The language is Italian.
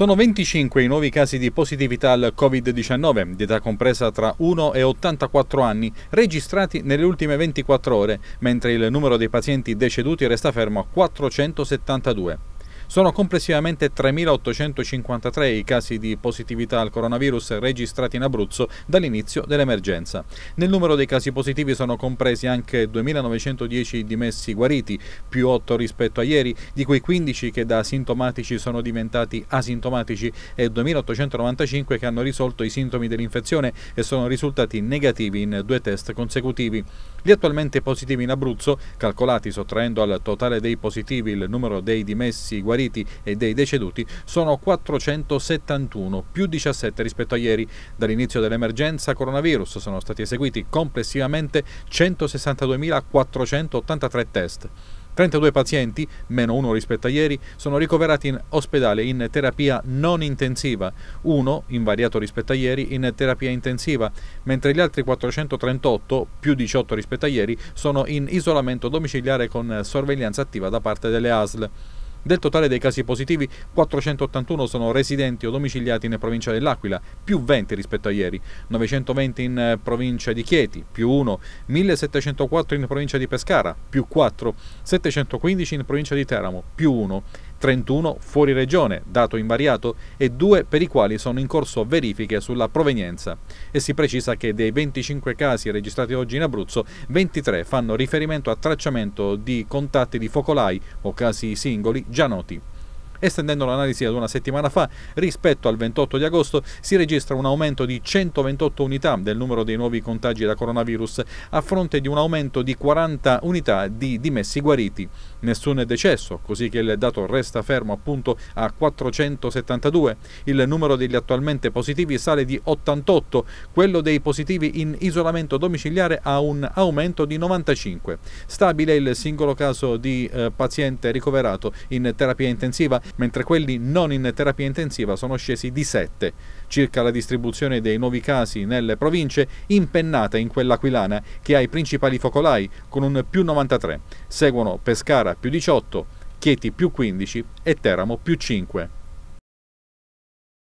Sono 25 i nuovi casi di positività al Covid-19, di età compresa tra 1 e 84 anni, registrati nelle ultime 24 ore, mentre il numero dei pazienti deceduti resta fermo a 472. Sono complessivamente 3.853 i casi di positività al coronavirus registrati in Abruzzo dall'inizio dell'emergenza. Nel numero dei casi positivi sono compresi anche 2.910 dimessi guariti, più 8 rispetto a ieri, di quei 15 che da asintomatici sono diventati asintomatici e 2.895 che hanno risolto i sintomi dell'infezione e sono risultati negativi in due test consecutivi. Gli attualmente positivi in Abruzzo, calcolati sottraendo al totale dei positivi il numero dei dimessi guariti, feriti e dei deceduti sono 471, più 17 rispetto a ieri. Dall'inizio dell'emergenza coronavirus sono stati eseguiti complessivamente 162.483 test. 32 pazienti, meno uno rispetto a ieri, sono ricoverati in ospedale in terapia non intensiva, uno, invariato rispetto a ieri, in terapia intensiva, mentre gli altri 438, più 18 rispetto a ieri, sono in isolamento domiciliare con sorveglianza attiva da parte delle ASL. Del totale dei casi positivi, 481 sono residenti o domiciliati in provincia dell'Aquila, più 20 rispetto a ieri, 920 in eh, provincia di Chieti, più 1, 1704 in provincia di Pescara, più 4, 715 in provincia di Teramo, più 1 31 fuori regione, dato invariato, e 2 per i quali sono in corso verifiche sulla provenienza. E si precisa che dei 25 casi registrati oggi in Abruzzo, 23 fanno riferimento a tracciamento di contatti di focolai o casi singoli già noti. Estendendo l'analisi ad una settimana fa, rispetto al 28 di agosto si registra un aumento di 128 unità del numero dei nuovi contagi da coronavirus, a fronte di un aumento di 40 unità di dimessi guariti. Nessun decesso, così che il dato resta fermo appunto a 472. Il numero degli attualmente positivi sale di 88, quello dei positivi in isolamento domiciliare ha un aumento di 95. Stabile il singolo caso di eh, paziente ricoverato in terapia intensiva mentre quelli non in terapia intensiva sono scesi di 7. Circa la distribuzione dei nuovi casi nelle province, impennata in quella aquilana che ha i principali focolai con un più 93. Seguono Pescara più 18, Chieti più 15 e Teramo più 5.